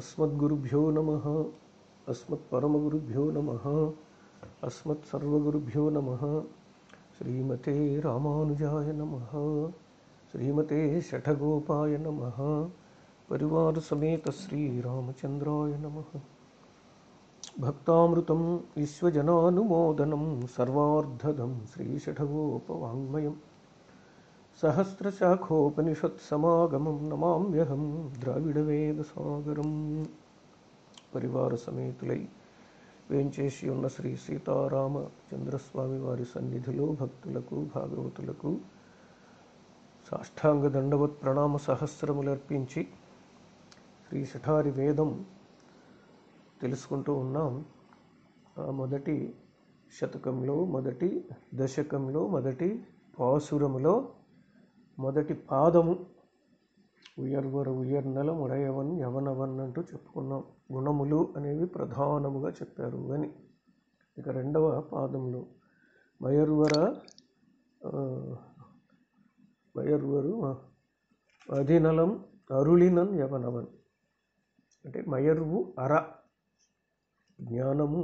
अस्मद्गुरुभ्यो नम अस्मत्परमगुरुभ्यो नम अस्मत्सर्वगुरुभ्यो नम श्रीमते रामानुजाय नम श्रीमते शठगोपाय नमः परिवारसमेत श्रीरामचन्द्राय नम भक्तामृतं विश्वजनामोदनम सर्वार्धदं श्रीशठगोपवाङ्मयम् నమామ్యహం ద్రావిడ వేద సాగరం పరివార సమేతులై వేంచేసి ఉన్న శ్రీ సీతారామ చంద్రస్వామి వారి సన్నిధిలో భక్తులకు భాగవతులకు సాష్టాంగ దండవత్ ప్రణామ సహస్రములర్పించి శ్రీ శఠారి వేదం తెలుసుకుంటూ ఉన్నాం ఆ మొదటి శతకంలో మొదటి దశకంలో మొదటి పాసురములో మొదటి పాదము ఉయర్ నెల ఉడయవన్ యవనవన్ అంటూ చెప్పుకున్నాం గుణములు అనేవి ప్రధానముగా చెప్పారు అని ఇక రెండవ పాదంలో మయర్వర మయర్వరు అధినలం అరుళినన్ యవనవన్ అంటే మయర్వు అర జ్ఞానము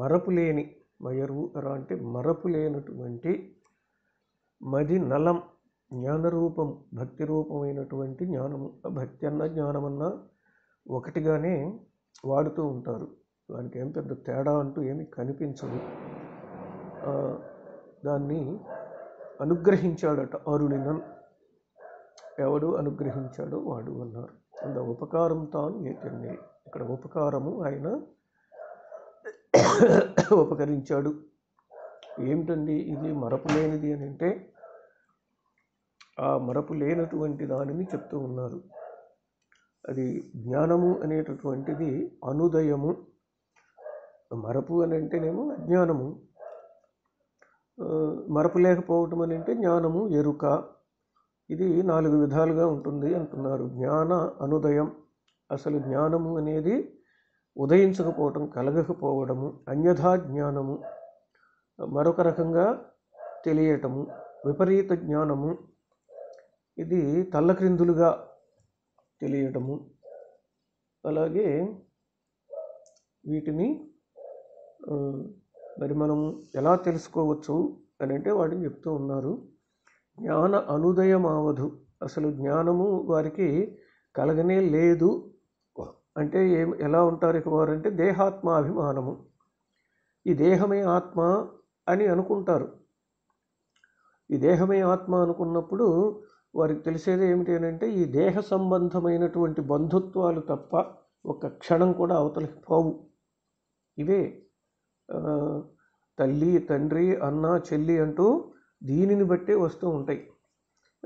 మరపు లేని మయర్వు అర అంటే మరపు లేనటువంటి మది నలం జ్ఞానరూపం భక్తి రూపమైనటువంటి జ్ఞానము భక్తి అన్న జ్ఞానమన్నా ఒకటిగానే వాడుతూ ఉంటారు దానికి ఏం పెద్ద తేడా అంటూ ఏమి కనిపించదు దాన్ని అనుగ్రహించాడట అరుణినన్ ఎవడు అనుగ్రహించాడో వాడు అన్నారు అంత ఉపకారం తాను ఏతన్నే ఇక్కడ ఉపకారము ఆయన ఉపకరించాడు ఏమిటండి ఇది మరపలేనిది అని అంటే ఆ మరపు లేనటువంటి దానిని చెప్తూ ఉన్నారు అది జ్ఞానము అనేటటువంటిది అనుదయము మరపు అని అంటేనేమో అజ్ఞానము మరపు లేకపోవటం అని అంటే జ్ఞానము ఎరుక ఇది నాలుగు విధాలుగా ఉంటుంది అంటున్నారు జ్ఞాన అనుదయం అసలు జ్ఞానము అనేది ఉదయించకపోవటం కలగకపోవడము అన్యథా జ్ఞానము మరొక రకంగా తెలియటము విపరీత జ్ఞానము ఇది తల్లక్రిందులుగా తెలియటము అలాగే వీటిని మరి మనం ఎలా తెలుసుకోవచ్చు అని అంటే వాటిని చెప్తూ ఉన్నారు జ్ఞాన అనుదయమావధు అసలు జ్ఞానము వారికి కలగనే లేదు అంటే ఏం ఎలా ఉంటారు ఇక వారంటే దేహాత్మాభిమానము ఈ దేహమే ఆత్మ అని అనుకుంటారు ఈ దేహమే ఆత్మ అనుకున్నప్పుడు వారికి తెలిసేది ఏమిటి అని అంటే ఈ దేహ సంబంధమైనటువంటి బంధుత్వాలు తప్ప ఒక క్షణం కూడా అవతలికి పోవు ఇవే తల్లి తండ్రి అన్న చెల్లి అంటూ దీనిని బట్టే వస్తూ ఉంటాయి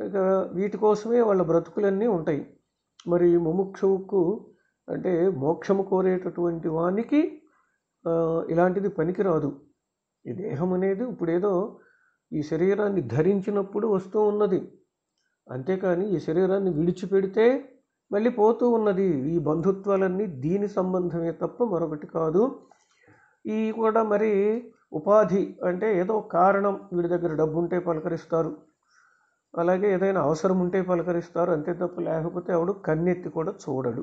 ఇక వీటి కోసమే వాళ్ళ బ్రతుకులన్నీ ఉంటాయి మరి ముముక్షువుకు అంటే మోక్షము కోరేటటువంటి వానికి ఇలాంటిది పనికిరాదు ఈ దేహం అనేది ఇప్పుడేదో ఈ శరీరాన్ని ధరించినప్పుడు వస్తూ ఉన్నది అంతేకాని ఈ శరీరాన్ని విడిచిపెడితే మళ్ళీ పోతూ ఉన్నది ఈ బంధుత్వాలన్నీ దీని సంబంధమే తప్ప మరొకటి కాదు ఈ కూడా మరి ఉపాధి అంటే ఏదో కారణం వీడి దగ్గర డబ్బు ఉంటే పలకరిస్తారు అలాగే ఏదైనా అవసరం ఉంటే పలకరిస్తారు అంతే తప్ప లేకపోతే ఎవడు కన్నెత్తి కూడా చూడడు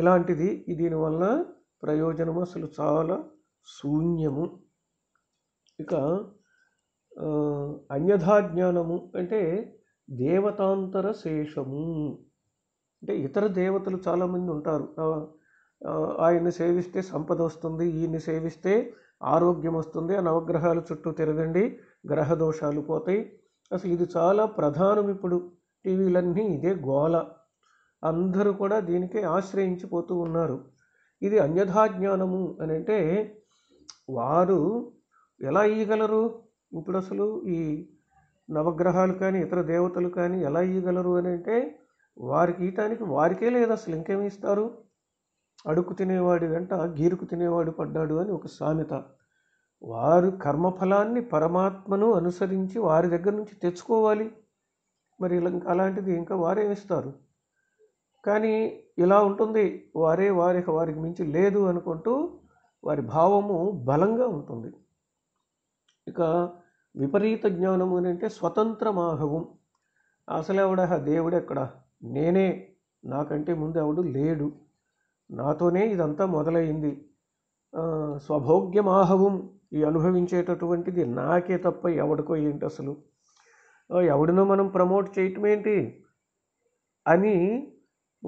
ఇలాంటిది దీనివల్ల ప్రయోజనం అసలు చాలా శూన్యము ఇక అన్యథా జ్ఞానము అంటే దేవతాంతర శేషము అంటే ఇతర దేవతలు చాలామంది ఉంటారు ఆయన్ని సేవిస్తే సంపద వస్తుంది ఈయన్ని సేవిస్తే ఆరోగ్యం వస్తుంది ఆ నవగ్రహాల చుట్టూ తిరగండి గ్రహ దోషాలు పోతాయి అసలు ఇది చాలా ప్రధానం ఇప్పుడు టీవీలన్నీ ఇదే గోల అందరూ కూడా దీనికే ఆశ్రయించిపోతూ ఉన్నారు ఇది అన్యథాజ్ఞానము జ్ఞానము అని అంటే వారు ఎలా ఇయ్యగలరు ఇప్పుడు అసలు ఈ నవగ్రహాలు కానీ ఇతర దేవతలు కానీ ఎలా ఇవ్వగలరు అని అంటే వారికి ఇయటానికి వారికే లేదు అసలు ఇంకేమి ఇస్తారు అడుక్కు తినేవాడి వెంట గీరుకు తినేవాడు పడ్డాడు అని ఒక సామెత వారు కర్మఫలాన్ని పరమాత్మను అనుసరించి వారి దగ్గర నుంచి తెచ్చుకోవాలి మరి అలాంటిది ఇంకా వారే ఇస్తారు కానీ ఇలా ఉంటుంది వారే వారి వారికి మించి లేదు అనుకుంటూ వారి భావము బలంగా ఉంటుంది ఇక విపరీత జ్ఞానము అని అంటే స్వతంత్రమాహవం అసలెవడ దేవుడెక్కడ నేనే నాకంటే ముందు ఎవడు లేడు నాతోనే ఇదంతా మొదలైంది స్వభోగ్యమాహవం ఈ అనుభవించేటటువంటిది నాకే తప్ప ఎవడికో ఏంటి అసలు ఎవడినో మనం ప్రమోట్ చేయటం ఏంటి అని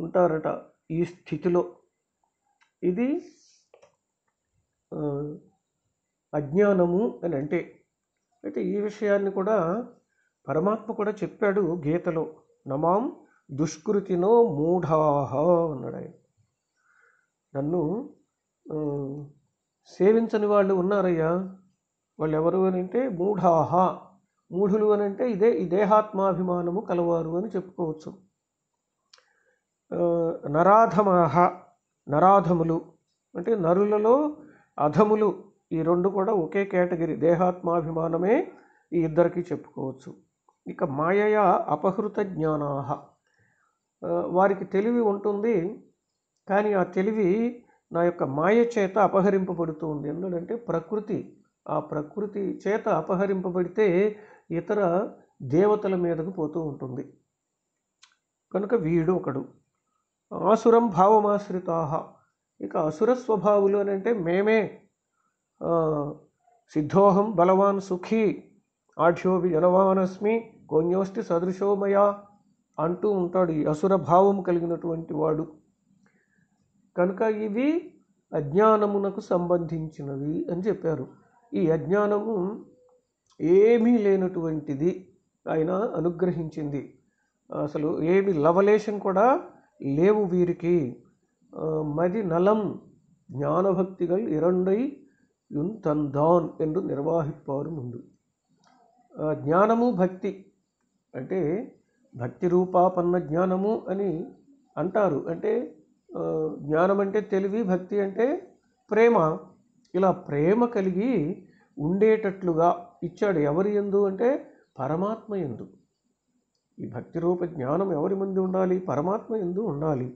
ఉంటారట ఈ స్థితిలో ఇది అజ్ఞానము అని అంటే అయితే ఈ విషయాన్ని కూడా పరమాత్మ కూడా చెప్పాడు గీతలో నమాం దుష్కృతినో మూఢాహ అన్నాడు ఆయన నన్ను సేవించని వాళ్ళు ఉన్నారయ్యా వాళ్ళు ఎవరు అని అంటే మూఢాహ మూఢులు అని అంటే ఇదే ఈ దేహాత్మాభిమానము కలవారు అని చెప్పుకోవచ్చు నరాధమాహ నరాధములు అంటే నరులలో అధములు ఈ రెండు కూడా ఒకే కేటగిరీ దేహాత్మాభిమానమే ఈ ఇద్దరికీ చెప్పుకోవచ్చు ఇక మాయయా అపహృత జ్ఞానాహ వారికి తెలివి ఉంటుంది కానీ ఆ తెలివి నా యొక్క మాయ చేత అపహరింపబడుతుంది ఎందుకంటే ప్రకృతి ఆ ప్రకృతి చేత అపహరింపబడితే ఇతర దేవతల మీదకు పోతూ ఉంటుంది కనుక వీడు ఒకడు ఆసురం భావమాశ్రితాహ ఇక అసుర స్వభావులు అని అంటే మేమే సిద్ధోహం బలవాన్ సుఖీ ఆఢ్యోపి జనవానస్మి కోన్యోస్తి సదృశోమయ అంటూ ఉంటాడు ఈ అసుర భావం కలిగినటువంటి వాడు కనుక ఇవి అజ్ఞానమునకు సంబంధించినవి అని చెప్పారు ఈ అజ్ఞానము ఏమీ లేనటువంటిది ఆయన అనుగ్రహించింది అసలు ఏమి లవలేషన్ కూడా లేవు వీరికి మది నలం జ్ఞానభక్తిగా ఇరండై యున్ తన్ ధాన్ ఎందు నిర్వాహిపారుం ముందు జ్ఞానము భక్తి అంటే భక్తి రూపాపన్న జ్ఞానము అని అంటారు అంటే జ్ఞానం అంటే తెలివి భక్తి అంటే ప్రేమ ఇలా ప్రేమ కలిగి ఉండేటట్లుగా ఇచ్చాడు ఎవరి ఎందు అంటే పరమాత్మ ఎందు ఈ భక్తి రూప జ్ఞానం ఎవరి ముందు ఉండాలి పరమాత్మ ఎందు ఉండాలి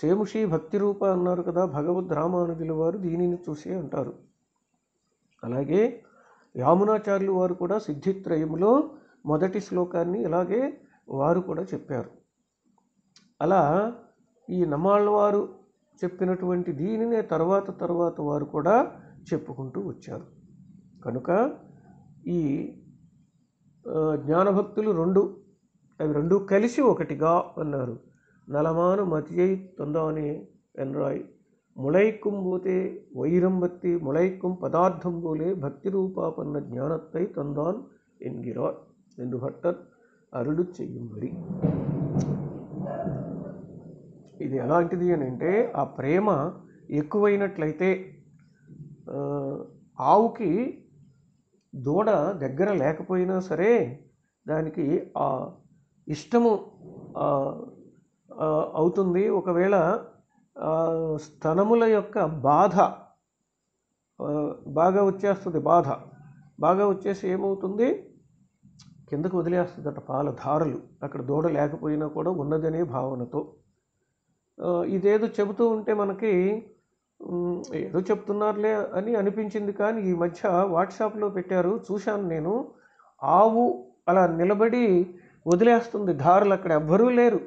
సేముషి భక్తి రూప అన్నారు కదా భగవద్ రామానుజుల వారు దీనిని చూసే అంటారు అలాగే యామునాచార్యులు వారు కూడా సిద్ధిత్రయంలో మొదటి శ్లోకాన్ని ఇలాగే వారు కూడా చెప్పారు అలా ఈ నమాళ్ళవారు చెప్పినటువంటి దీనినే తర్వాత తర్వాత వారు కూడా చెప్పుకుంటూ వచ్చారు కనుక ఈ జ్ఞానభక్తులు రెండు అవి రెండు కలిసి ఒకటిగా అన్నారు నలమాను మతియై తొందానే ఎన్రాయ్ முளைக்கும் போதே வைரம்பத்தி முளைக்கும் பதார்த்தம் போலே பக்தி ரூபா பண்ண ஞானத்தை தந்தான் என்கிறார் என்று பட்டர் అరుడు చెయ్యుంబరి ఇది ఎలాంటిది అని అంటే ఆ ప్రేమ ఎక్కువైనట్లయితే ఆవుకి దూడ దగ్గర లేకపోయినా సరే దానికి ఆ ఇష్టము అవుతుంది ఒకవేళ స్థలముల యొక్క బాధ బాగా వచ్చేస్తుంది బాధ బాగా వచ్చేసి ఏమవుతుంది కిందకు వదిలేస్తుందట పాల ధారలు అక్కడ దూడ లేకపోయినా కూడా ఉన్నదనే భావనతో ఇదేదో చెబుతూ ఉంటే మనకి ఏదో చెప్తున్నారులే అని అనిపించింది కానీ ఈ మధ్య వాట్సాప్లో పెట్టారు చూశాను నేను ఆవు అలా నిలబడి వదిలేస్తుంది ధారలు అక్కడ ఎవ్వరూ లేరు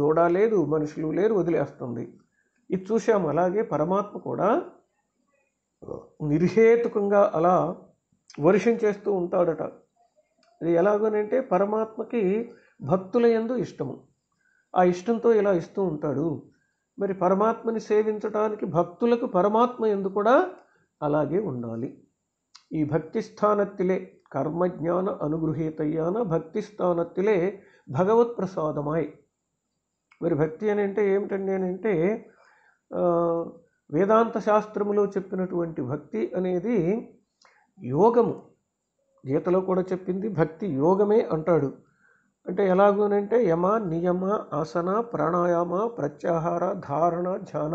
దూడ లేదు మనుషులు లేరు వదిలేస్తుంది ఇది చూసాము అలాగే పరమాత్మ కూడా నిర్హేతుకంగా అలా చేస్తూ ఉంటాడట ఇది ఎలాగోనంటే పరమాత్మకి భక్తుల ఎందు ఇష్టము ఆ ఇష్టంతో ఇలా ఇస్తూ ఉంటాడు మరి పరమాత్మని సేవించడానికి భక్తులకు పరమాత్మ ఎందు కూడా అలాగే ఉండాలి ఈ భక్తి స్థానత్తిలే కర్మజ్ఞాన అనుగృహీతయ్యాన భక్తి స్థానత్తిలే భగవత్ ప్రసాదమాయ్ మరి భక్తి అని అంటే ఏమిటండి అని అంటే వేదాంత శాస్త్రములో చెప్పినటువంటి భక్తి అనేది యోగము గీతలో కూడా చెప్పింది భక్తి యోగమే అంటాడు అంటే ఎలాగోనంటే యమ నియమ ఆసన ప్రాణాయామ ప్రత్యాహార ధారణ ధ్యాన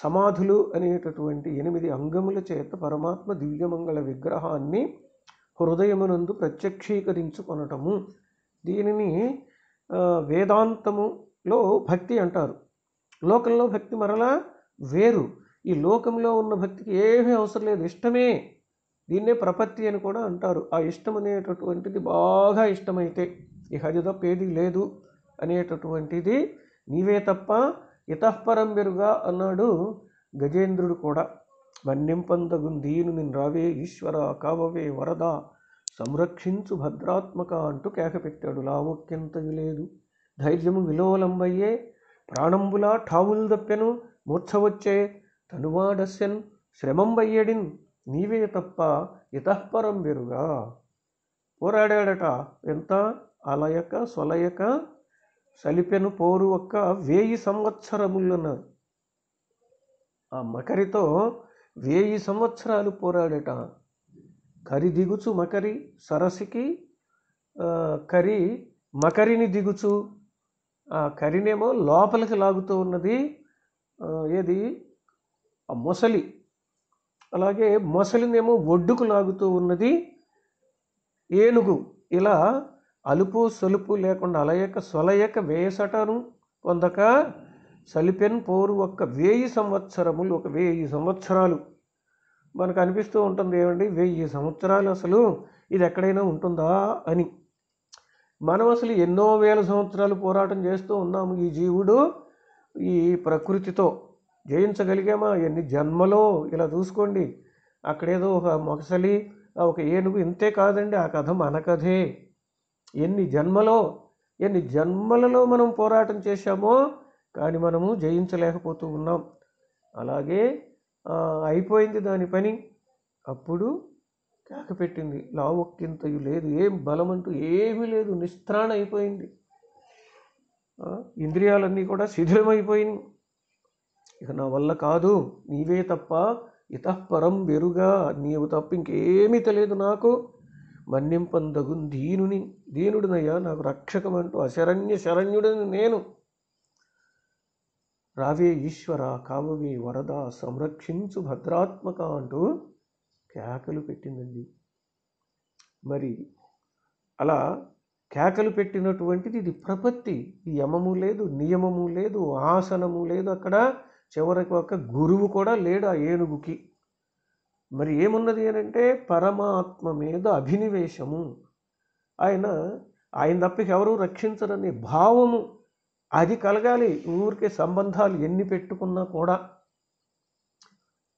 సమాధులు అనేటటువంటి ఎనిమిది అంగముల చేత పరమాత్మ దివ్యమంగళ విగ్రహాన్ని హృదయమునందు ప్రత్యక్షీకరించుకొనటము దీనిని వేదాంతములో భక్తి అంటారు లోకంలో భక్తి మరలా వేరు ఈ లోకంలో ఉన్న భక్తికి ఏమీ అవసరం లేదు ఇష్టమే దీన్నే ప్రపత్తి అని కూడా అంటారు ఆ ఇష్టం అనేటటువంటిది బాగా ఇష్టమైతే ఈ హరిదప్ప ఏది లేదు అనేటటువంటిది నీవే తప్ప ఇతఃపరం బెరుగా అన్నాడు గజేంద్రుడు కూడా మన్నింపందగుందీను నిన్ను రావే ఈశ్వర కావవే వరద సంరక్షించు భద్రాత్మక అంటూ కేక పెట్టాడు లేదు ధైర్యము విలోలంబయ్యే ప్రాణంబులా ఠావుల్ దప్పెను మూర్ఛ వచ్చే తనువాడస్యన్ శ్రమంబయ్యడిన్ నీవే తప్ప ఇతఃపరం వెరుగా పోరాడాడట ఎంత అలయక సొలయక సలిపెను పోరు ఒక్క వేయి సంవత్సరములన ఆ మకరితో వేయి సంవత్సరాలు పోరాడట కరి దిగుచు మకరి సరసికి కరి మకరిని దిగుచు ఆ కరినేమో లోపలికి లాగుతూ ఉన్నది ఏది మొసలి అలాగే మొసలినేమో ఒడ్డుకు లాగుతూ ఉన్నది ఏనుగు ఇలా అలుపు సలుపు లేకుండా అలయక సొలయక వేయసటను పొందక సలిపెన్ పోరు ఒక్క వెయ్యి సంవత్సరములు ఒక వెయ్యి సంవత్సరాలు మనకు అనిపిస్తూ ఉంటుంది ఏమండి వెయ్యి సంవత్సరాలు అసలు ఇది ఎక్కడైనా ఉంటుందా అని మనం అసలు ఎన్నో వేల సంవత్సరాలు పోరాటం చేస్తూ ఉన్నాము ఈ జీవుడు ఈ ప్రకృతితో జయించగలిగామా ఎన్ని జన్మలో ఇలా చూసుకోండి అక్కడేదో ఒక మొగసలి ఒక ఏనుగు ఇంతే కాదండి ఆ కథ మన కథే ఎన్ని జన్మలో ఎన్ని జన్మలలో మనం పోరాటం చేశామో కానీ మనము జయించలేకపోతూ ఉన్నాం అలాగే అయిపోయింది దాని పని అప్పుడు కాక పెట్టింది లావక్కింతయు లేదు ఏం బలమంటూ ఏమీ లేదు నిస్త్రాణ అయిపోయింది ఇంద్రియాలన్నీ కూడా శిథిలమైపోయింది ఇక నా వల్ల కాదు నీవే తప్ప ఇతఃపరం వెరుగా నీవు తప్ప ఇంకేమీ తెలియదు నాకు మన్నింపందగు దీనుని దీనుడినయ్యా నాకు రక్షకమంటూ అశరణ్య శరణ్యుడిని నేను రావే ఈశ్వర కావవే వరద సంరక్షించు భద్రాత్మక అంటూ కేకలు పెట్టిందండి మరి అలా కేకలు పెట్టినటువంటిది ఇది ప్రపత్తి యమము లేదు నియమము లేదు ఆసనము లేదు అక్కడ చివరికి ఒక గురువు కూడా లేడు ఆ ఏనుగుకి మరి ఏమున్నది అంటే పరమాత్మ మీద అభినివేశము ఆయన ఆయన తప్పకి ఎవరు రక్షించరనే భావము అది కలగాలి ఊరికే సంబంధాలు ఎన్ని పెట్టుకున్నా కూడా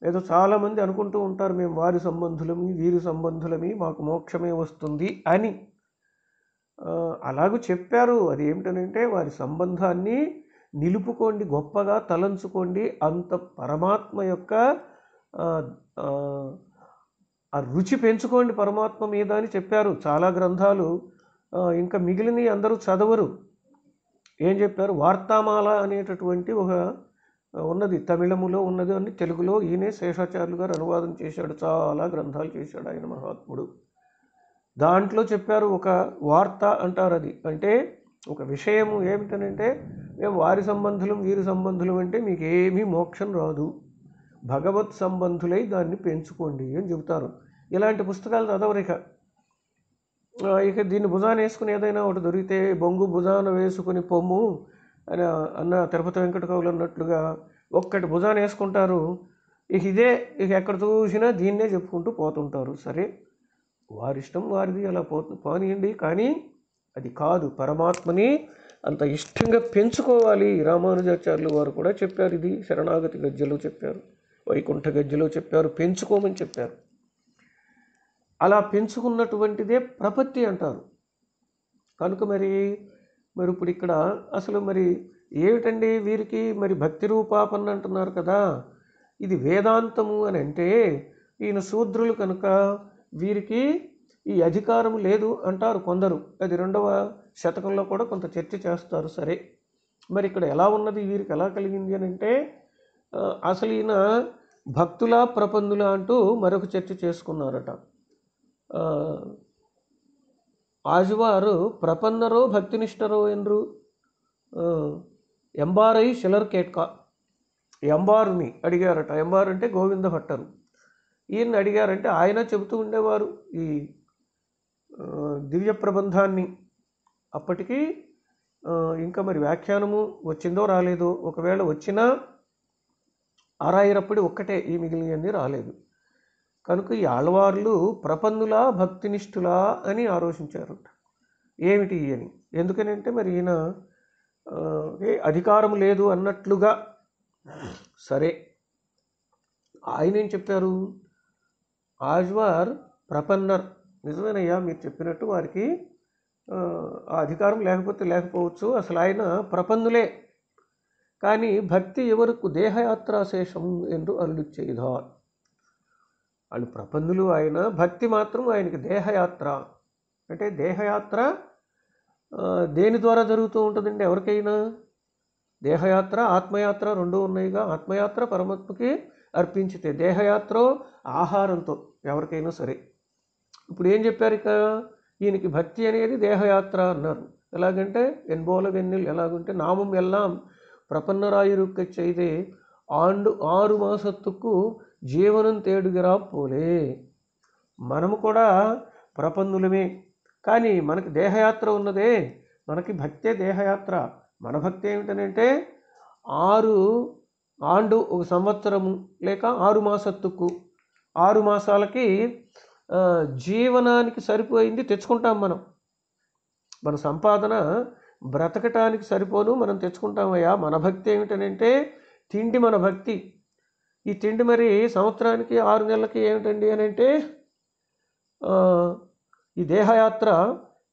ఏదో చాలామంది అనుకుంటూ ఉంటారు మేము వారి సంబంధులమి వీరి సంబంధులమి మాకు మోక్షమే వస్తుంది అని అలాగూ చెప్పారు అది ఏమిటనంటే వారి సంబంధాన్ని నిలుపుకోండి గొప్పగా తలంచుకోండి అంత పరమాత్మ యొక్క ఆ రుచి పెంచుకోండి పరమాత్మ మీద అని చెప్పారు చాలా గ్రంథాలు ఇంకా మిగిలినవి అందరూ చదవరు ఏం చెప్పారు వార్తామాల అనేటటువంటి ఒక ఉన్నది తమిళములో ఉన్నది అని తెలుగులో ఈయనే శేషాచార్యులు గారు అనువాదం చేశాడు చాలా గ్రంథాలు చేశాడు ఆయన మహాత్ముడు దాంట్లో చెప్పారు ఒక వార్త అంటారు అది అంటే ఒక విషయము ఏమిటనంటే మేము వారి సంబంధులు వీరి సంబంధులు అంటే మీకు ఏమీ మోక్షం రాదు భగవత్ సంబంధులై దాన్ని పెంచుకోండి అని చెబుతారు ఇలాంటి పుస్తకాలు చదవరిక ఇక దీన్ని భుజాన వేసుకుని ఏదైనా ఒకటి దొరికితే బొంగు భుజాన వేసుకుని పొమ్ము అని అన్న తిరుపతి వెంకట కవులు అన్నట్లుగా ఒక్కటి భుజాన్ని వేసుకుంటారు ఇక ఇదే ఇక ఎక్కడ చూసినా దీన్నే చెప్పుకుంటూ పోతుంటారు సరే వారిష్టం వారిది అలా పోతు పోనీయండి కానీ అది కాదు పరమాత్మని అంత ఇష్టంగా పెంచుకోవాలి రామానుజాచార్యులు వారు కూడా చెప్పారు ఇది శరణాగతి గజ్జలో చెప్పారు వైకుంఠ గజ్జలో చెప్పారు పెంచుకోమని చెప్పారు అలా పెంచుకున్నటువంటిదే ప్రపత్తి అంటారు కనుక మరి మరి ఇప్పుడు ఇక్కడ అసలు మరి ఏమిటండి వీరికి మరి భక్తి రూపాపన్న అంటున్నారు కదా ఇది వేదాంతము అని అంటే ఈయన శూద్రులు కనుక వీరికి ఈ అధికారం లేదు అంటారు కొందరు అది రెండవ శతకంలో కూడా కొంత చర్చ చేస్తారు సరే మరి ఇక్కడ ఎలా ఉన్నది వీరికి ఎలా కలిగింది అని అంటే అసలు ఈయన భక్తుల ప్రపందుల అంటూ మరొక చర్చ చేసుకున్నారట ಆಳ್ವಾರು ಪ್ರಪನ್ನರೋ ಭಕ್ತಿನಿಷ್ಠರೋ ಎಂದರು ఎంబారై షిలర్ కేట్కా ఎంబారుని అడిగారట ఎంబారు అంటే గోవింద భట్టరు ఈయన్ని అడిగారంటే ఆయన చెబుతూ ఉండేవారు ఈ దివ్య ప్రబంధాన్ని అప్పటికీ ఇంకా మరి వ్యాఖ్యానము వచ్చిందో రాలేదో ఒకవేళ వచ్చినా ఆరాయిరప్పుడు ఒక్కటే ఈ మిగిలినది రాలేదు కనుక ఈ ఆళ్వార్లు ప్రపన్నులా భక్తినిష్ఠులా అని ఆరోచించారట ఏమిటి అని ఎందుకని అంటే మరి ఈయన ఏ అధికారం లేదు అన్నట్లుగా సరే ఆయన ఏం చెప్పారు ఆజ్వార్ ప్రపన్నర్ నిజమేనయ్యా మీరు చెప్పినట్టు వారికి ఆ అధికారం లేకపోతే లేకపోవచ్చు అసలు ఆయన ప్రపన్నులే కానీ భక్తి ఎవరికి దేహయాత్రాశేషం ఎందు అల్లుచ్చేదాన్ వాళ్ళు ప్రపంధులు ఆయన భక్తి మాత్రం ఆయనకి దేహయాత్ర అంటే దేహయాత్ర దేని ద్వారా జరుగుతూ ఉంటుందండి ఎవరికైనా దేహయాత్ర ఆత్మయాత్ర రెండూ ఉన్నాయిగా ఆత్మయాత్ర పరమాత్మకి అర్పించితే దేహయాత్ర ఆహారంతో ఎవరికైనా సరే ఇప్పుడు ఏం చెప్పారు ఇక ఈయనకి భక్తి అనేది దేహయాత్ర అన్నారు ఎలాగంటే ఎన్బోల వెన్నెల్ ఎలాగంటే నామం ఎల్లాం ప్రపన్నరాయిరుక్క చేదే ఆండు ఆరు మాసత్తుకు జీవనం తేడుగిరా పోలే మనము కూడా ప్రపన్నులమే కానీ మనకి దేహయాత్ర ఉన్నదే మనకి భక్తే దేహయాత్ర మన భక్తి ఏమిటనంటే ఆరు ఆండు ఒక సంవత్సరము లేక ఆరు మాసత్తుకు ఆరు మాసాలకి జీవనానికి సరిపోయింది తెచ్చుకుంటాం మనం మన సంపాదన బ్రతకటానికి సరిపోను మనం తెచ్చుకుంటామయ్యా మన భక్తి ఏమిటనంటే తిండి మన భక్తి ఈ తిండి మరి సంవత్సరానికి ఆరు నెలలకి ఏమిటండి అని అంటే ఈ దేహయాత్ర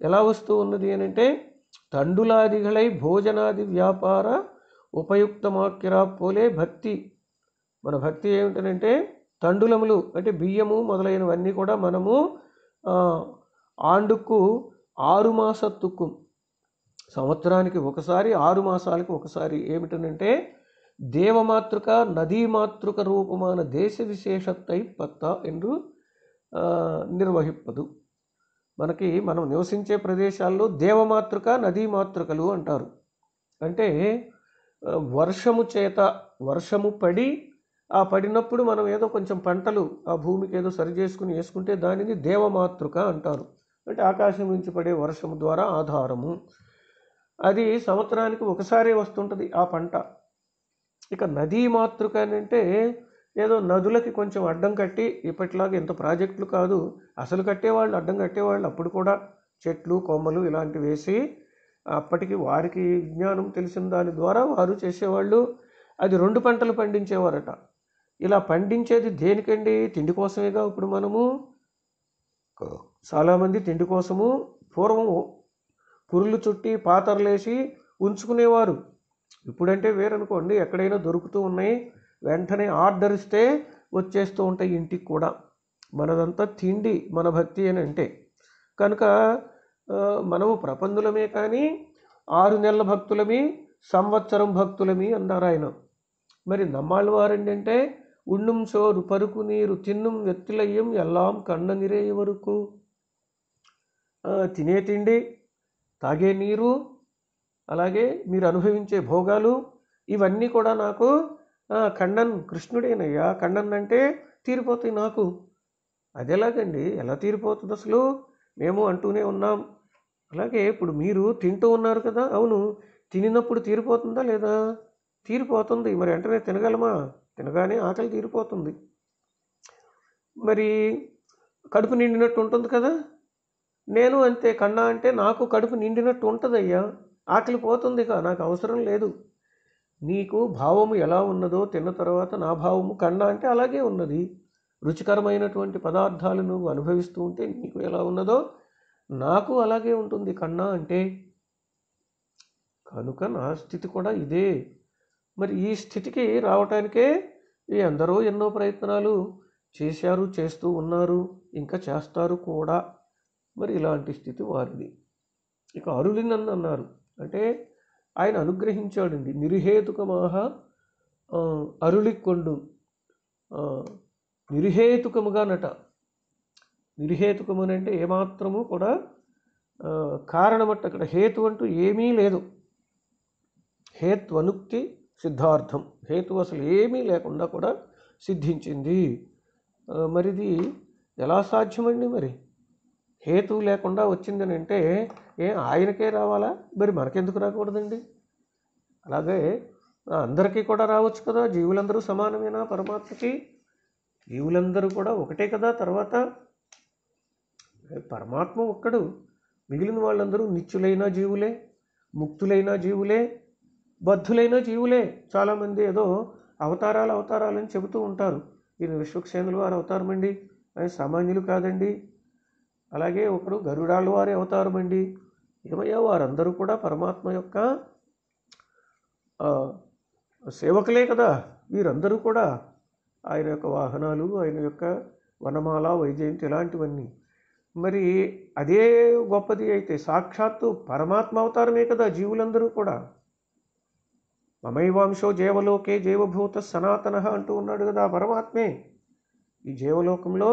ఎలా వస్తూ ఉన్నది అని అంటే తండులాదిగలై భోజనాది వ్యాపార ఉపయుక్తమాక్యరా పోలే భక్తి మన భక్తి ఏమిటనంటే తండులములు అంటే బియ్యము మొదలైనవన్నీ కూడా మనము ఆండుకు ఆరు తుక్కు సంవత్సరానికి ఒకసారి ఆరు మాసాలకు ఒకసారి ఏమిటనంటే தேவமாத்திருக்க நதி மாத்திருக்க ரூபமான தேச விசேஷத்தை பத்தா என்று నిర్వహింపదు మనకి మనం నివసించే ప్రదేశాల్లో దేవమాతృక నదీ మాతృకలు అంటారు అంటే వర్షము చేత వర్షము పడి ఆ పడినప్పుడు మనం ఏదో కొంచెం పంటలు ఆ భూమికి ఏదో సరి చేసుకుని వేసుకుంటే దానిని దేవమాతృక అంటారు అంటే ఆకాశం నుంచి పడే వర్షము ద్వారా ఆధారము అది సంవత్సరానికి ఒకసారి వస్తుంటుంది ఆ పంట ఇక నదీ మాతృక అని అంటే ఏదో నదులకి కొంచెం అడ్డం కట్టి ఇప్పటిలాగా ఇంత ప్రాజెక్టులు కాదు అసలు కట్టేవాళ్ళు అడ్డం కట్టేవాళ్ళు అప్పుడు కూడా చెట్లు కొమ్మలు ఇలాంటివి వేసి అప్పటికి వారికి విజ్ఞానం తెలిసిన దాని ద్వారా వారు చేసేవాళ్ళు అది రెండు పంటలు పండించేవారట ఇలా పండించేది దేనికండి తిండి కోసమేగా ఇప్పుడు మనము చాలామంది తిండి కోసము పూర్వం పురులు చుట్టి పాతరలేసి ఉంచుకునేవారు ఇప్పుడంటే వేరనుకోండి ఎక్కడైనా దొరుకుతూ ఉన్నాయి వెంటనే ఆర్డర్ ఇస్తే వచ్చేస్తూ ఉంటాయి ఇంటికి కూడా మనదంతా తిండి మన భక్తి అని అంటే కనుక మనము ప్రపంచులమే కానీ ఆరు నెలల భక్తులమి సంవత్సరం భక్తులమి అన్నారు ఆయన మరి నమ్మాళ్ళ వారేంటంటే చోరు పరుకు నీరు తిన్నుం వెత్తులయ్యం ఎల్లాం నిరే వరకు తినే తిండి తాగే నీరు అలాగే మీరు అనుభవించే భోగాలు ఇవన్నీ కూడా నాకు ఖండన్ కృష్ణుడేనయ్యా ఖండన్ అంటే తీరిపోతాయి నాకు అది ఎలాగండి ఎలా తీరిపోతుంది అసలు మేము అంటూనే ఉన్నాం అలాగే ఇప్పుడు మీరు తింటూ ఉన్నారు కదా అవును తినినప్పుడు తీరిపోతుందా లేదా తీరిపోతుంది మరి వెంటనే తినగలమా తినగానే ఆకలి తీరిపోతుంది మరి కడుపు నిండినట్టు ఉంటుంది కదా నేను అంతే కన్నా అంటే నాకు కడుపు నిండినట్టు ఉంటుందయ్యా ఆకలి పోతుంది నాకు అవసరం లేదు నీకు భావము ఎలా ఉన్నదో తిన్న తర్వాత నా భావము కన్నా అంటే అలాగే ఉన్నది రుచికరమైనటువంటి పదార్థాలు నువ్వు అనుభవిస్తూ ఉంటే నీకు ఎలా ఉన్నదో నాకు అలాగే ఉంటుంది కన్నా అంటే కనుక నా స్థితి కూడా ఇదే మరి ఈ స్థితికి రావటానికే ఈ అందరూ ఎన్నో ప్రయత్నాలు చేశారు చేస్తూ ఉన్నారు ఇంకా చేస్తారు కూడా మరి ఇలాంటి స్థితి వారిది ఇక అరులినన్ను అన్నారు అంటే ఆయన అనుగ్రహించాడండి నిరుహేతుకమాహ అరుళిక్కొండు నిర్హేతుకముగా నట నిరుహేతుకమునంటే ఏమాత్రము కూడా కారణమట్టు అక్కడ హేతు అంటూ ఏమీ లేదు హేత్వనుక్తి సిద్ధార్థం హేతు అసలు ఏమీ లేకుండా కూడా సిద్ధించింది మరిది ఎలా సాధ్యమండి మరి హేతువు లేకుండా వచ్చిందని అంటే ఏ ఆయనకే రావాలా మరి మనకెందుకు రాకూడదండి అలాగే అందరికీ కూడా రావచ్చు కదా జీవులందరూ సమానమేనా పరమాత్మకి జీవులందరూ కూడా ఒకటే కదా తర్వాత పరమాత్మ ఒక్కడు మిగిలిన వాళ్ళందరూ నిత్యులైన జీవులే ముక్తులైన జీవులే బద్ధులైన జీవులే చాలామంది ఏదో అవతారాలు అని చెబుతూ ఉంటారు ఈయన విశ్వక్సేనుల వారు అవతారమండి ఆయన సామాన్యులు కాదండి అలాగే ఒకడు గరుడాళ్ళ వారి అవతారం అండి ఏమయ్యా వారందరూ కూడా పరమాత్మ యొక్క సేవకులే కదా వీరందరూ కూడా ఆయన యొక్క వాహనాలు ఆయన యొక్క వనమాల వైజయంతి ఇలాంటివన్నీ మరి అదే గొప్పది అయితే సాక్షాత్తు పరమాత్మ అవతారమే కదా జీవులందరూ కూడా మమైవాంశో జీవలోకే జీవభూత సనాతన అంటూ ఉన్నాడు కదా పరమాత్మే ఈ జీవలోకంలో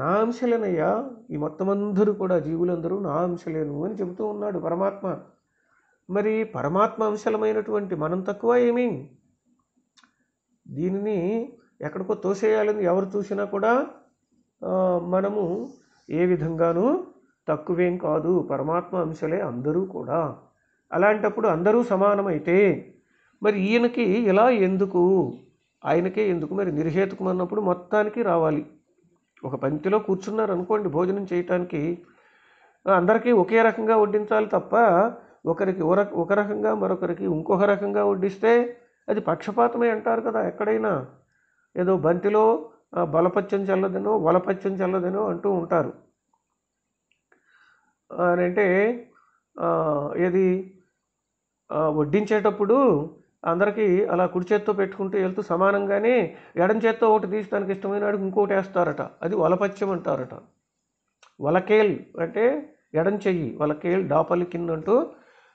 నా అంశలేనయ్యా ఈ మొత్తం అందరూ కూడా జీవులందరూ నా అంశలేను అని చెబుతూ ఉన్నాడు పరమాత్మ మరి పరమాత్మ అంశలమైనటువంటి మనం తక్కువ ఏమి దీనిని ఎక్కడికో తోసేయాలని ఎవరు చూసినా కూడా మనము ఏ విధంగానూ తక్కువేం కాదు పరమాత్మ అంశలే అందరూ కూడా అలాంటప్పుడు అందరూ సమానమైతే మరి ఈయనకి ఇలా ఎందుకు ఆయనకే ఎందుకు మరి నిర్హేతుకం అన్నప్పుడు మొత్తానికి రావాలి ఒక పంక్తిలో కూర్చున్నారు అనుకోండి భోజనం చేయటానికి అందరికీ ఒకే రకంగా వడ్డించాలి తప్ప ఒకరికి ఒక రకంగా మరొకరికి ఇంకొక రకంగా వడ్డిస్తే అది పక్షపాతమే అంటారు కదా ఎక్కడైనా ఏదో బంతిలో బలపచ్చం చల్లదనో వలపచ్చం చల్లదనో అంటూ ఉంటారు అంటే ఏది వడ్డించేటప్పుడు అందరికీ అలా కుడి చేత్తో పెట్టుకుంటూ వెళ్తూ సమానంగానే ఎడం చేత్తో ఒకటి తీసి తనకి ఇష్టమైన వాడికి ఇంకోటి వేస్తారట అది వలపత్యం అంటారట వలకేల్ అంటే ఎడం చెయ్యి వలకేల్ డాపలి కింద అంటూ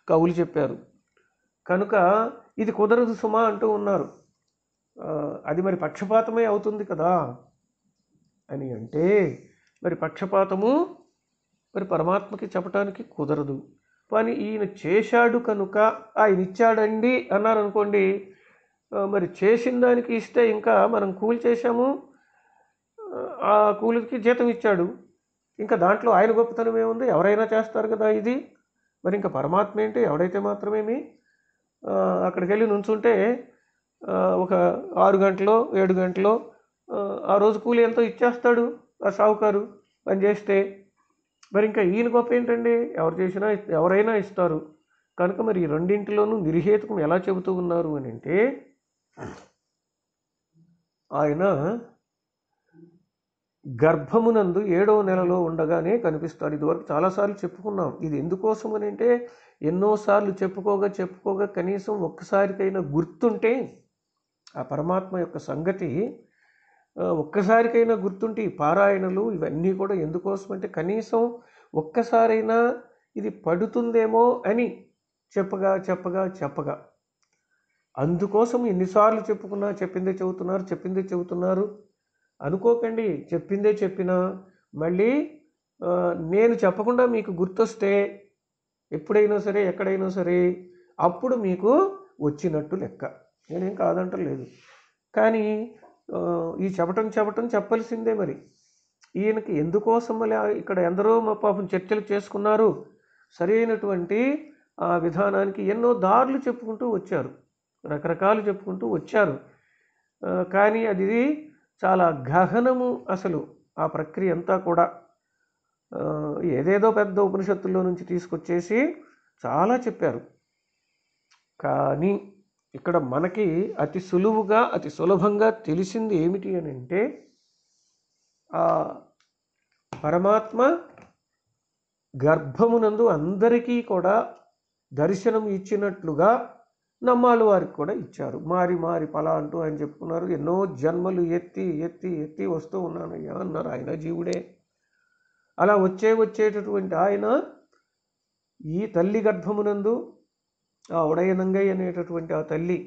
కవులు చెప్పారు కనుక ఇది కుదరదు సుమా అంటూ ఉన్నారు అది మరి పక్షపాతమే అవుతుంది కదా అని అంటే మరి పక్షపాతము మరి పరమాత్మకి చెప్పటానికి కుదరదు పని ఈయన చేశాడు కనుక ఆయన ఇచ్చాడండి అన్నారు అనుకోండి మరి చేసిన దానికి ఇస్తే ఇంకా మనం కూలి చేశాము ఆ కూలికి జీతం ఇచ్చాడు ఇంకా దాంట్లో ఆయన గొప్పతనం ఏముంది ఎవరైనా చేస్తారు కదా ఇది మరి ఇంకా పరమాత్మ ఏంటి ఎవడైతే మాత్రమేమి అక్కడికి వెళ్ళి నుంచుంటే ఒక ఆరు గంటలో ఏడు గంటలో ఆ రోజు కూలి ఎంతో ఇచ్చేస్తాడు ఆ సావుకారు పని చేస్తే మరి ఇంకా ఈయన గొప్ప ఏంటండి ఎవరు చేసినా ఎవరైనా ఇస్తారు కనుక మరి ఈ రెండింటిలోనూ నిర్హేతుకం ఎలా చెబుతూ ఉన్నారు అని అంటే ఆయన గర్భమునందు ఏడవ నెలలో ఉండగానే కనిపిస్తాడు ఇదివరకు చాలాసార్లు చెప్పుకున్నాం ఇది ఎందుకోసం అని అంటే ఎన్నోసార్లు చెప్పుకోగా చెప్పుకోగా కనీసం ఒక్కసారికైనా గుర్తుంటే ఆ పరమాత్మ యొక్క సంగతి ఒక్కసారికైనా గుర్తుంటే ఈ పారాయణలు ఇవన్నీ కూడా ఎందుకోసం అంటే కనీసం ఒక్కసారైనా ఇది పడుతుందేమో అని చెప్పగా చెప్పగా చెప్పగా అందుకోసం ఎన్నిసార్లు చెప్పుకున్నా చెప్పిందే చెబుతున్నారు చెప్పిందే చెబుతున్నారు అనుకోకండి చెప్పిందే చెప్పినా మళ్ళీ నేను చెప్పకుండా మీకు గుర్తొస్తే ఎప్పుడైనా సరే ఎక్కడైనా సరే అప్పుడు మీకు వచ్చినట్టు లెక్క నేనేం కాదంటలేదు కానీ ఈ చెప్పటం చెప్పటం చెప్పాల్సిందే మరి ఈయనకి మళ్ళీ ఇక్కడ ఎందరో మా పాపం చర్చలు చేసుకున్నారు సరైనటువంటి ఆ విధానానికి ఎన్నో దారులు చెప్పుకుంటూ వచ్చారు రకరకాలు చెప్పుకుంటూ వచ్చారు కానీ అది చాలా గహనము అసలు ఆ ప్రక్రియ అంతా కూడా ఏదేదో పెద్ద ఉపనిషత్తుల్లో నుంచి తీసుకొచ్చేసి చాలా చెప్పారు కానీ ఇక్కడ మనకి అతి సులువుగా అతి సులభంగా తెలిసింది ఏమిటి అని అంటే ఆ పరమాత్మ గర్భమునందు అందరికీ కూడా దర్శనం ఇచ్చినట్లుగా నమ్మాలు వారికి కూడా ఇచ్చారు మారి మారి పలా అంటూ ఆయన చెప్పుకున్నారు ఎన్నో జన్మలు ఎత్తి ఎత్తి ఎత్తి వస్తూ ఉన్నానయ్యా అన్నారు ఆయన జీవుడే అలా వచ్చే వచ్చేటటువంటి ఆయన ఈ తల్లి గర్భమునందు ఆ అనేటటువంటి ఆ తల్లి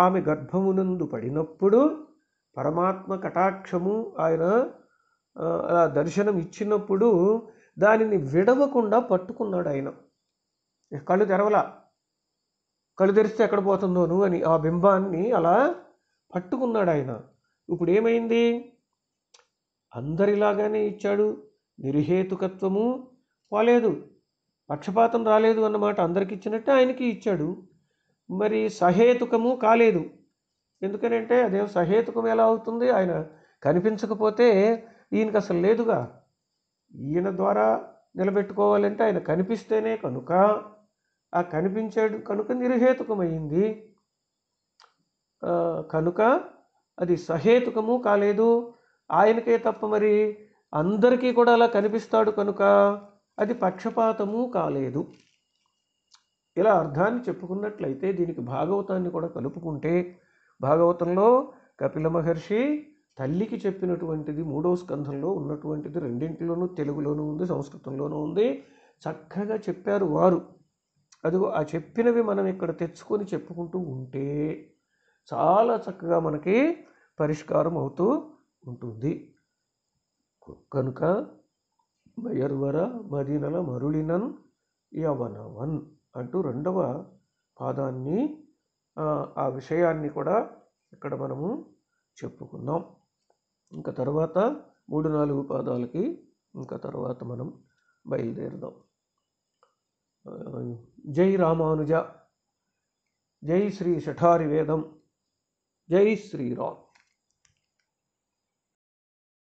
ఆమె గర్భమునందు పడినప్పుడు పరమాత్మ కటాక్షము ఆయన దర్శనం ఇచ్చినప్పుడు దానిని విడవకుండా పట్టుకున్నాడు ఆయన కళ్ళు తెరవలా కళ్ళు తెరిస్తే ఎక్కడ పోతుందోను అని ఆ బింబాన్ని అలా పట్టుకున్నాడు ఆయన ఇప్పుడు ఏమైంది అందరిలాగానే ఇచ్చాడు నిర్హేతుకత్వము పోలేదు పక్షపాతం రాలేదు అన్నమాట అందరికి ఇచ్చినట్టే ఆయనకి ఇచ్చాడు మరి సహేతుకము కాలేదు ఎందుకనంటే అదేం సహేతుకం ఎలా అవుతుంది ఆయన కనిపించకపోతే ఈయనకి అసలు లేదుగా ఈయన ద్వారా నిలబెట్టుకోవాలంటే ఆయన కనిపిస్తేనే కనుక ఆ కనిపించాడు కనుక నిర్హేతుకమైంది కనుక అది సహేతుకము కాలేదు ఆయనకే తప్ప మరి అందరికీ కూడా అలా కనిపిస్తాడు కనుక అది పక్షపాతము కాలేదు ఇలా అర్థాన్ని చెప్పుకున్నట్లయితే దీనికి భాగవతాన్ని కూడా కలుపుకుంటే భాగవతంలో కపిల మహర్షి తల్లికి చెప్పినటువంటిది మూడో స్కంధంలో ఉన్నటువంటిది రెండింటిలోనూ తెలుగులోనూ ఉంది సంస్కృతంలోనూ ఉంది చక్కగా చెప్పారు వారు అది ఆ చెప్పినవి మనం ఇక్కడ తెచ్చుకొని చెప్పుకుంటూ ఉంటే చాలా చక్కగా మనకి పరిష్కారం అవుతూ ఉంటుంది కనుక ವಯರ್ವರ ಮದಿನಲ ಮರುಳಿನನ್ యవనవన్ అంటూ రెండవ పాదాన్ని ఆ విషయాన్ని కూడా ఇక్కడ మనము చెప్పుకున్నాం ఇంకా తర్వాత మూడు నాలుగు పాదాలకి ఇంకా తర్వాత మనం బయలుదేరదాం జై రామానుజ జై శ్రీ శఠారి వేదం జై శ్రీరామ్